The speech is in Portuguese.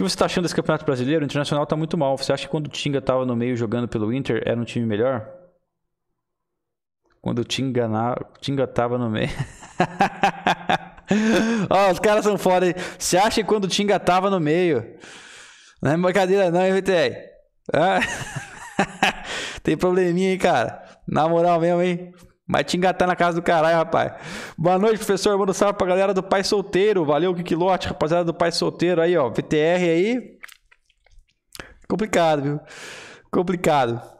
que você está achando desse Campeonato Brasileiro? O Internacional está muito mal. Você acha que quando o Tinga estava no meio jogando pelo Inter, era um time melhor? Quando o Tinga, na... Tinga tava no meio... Ó, os caras são foda aí. Você acha que quando o Tinga tava no meio... Não é brincadeira não, hein, VTR? Ah. Tem probleminha, aí, cara? Na moral mesmo, hein? Vai te engatar na casa do caralho, rapaz. Boa noite, professor. Manda um salve pra galera do Pai Solteiro. Valeu, Kikilote, rapaziada do Pai Solteiro aí, ó. VTR aí. Complicado, viu? Complicado.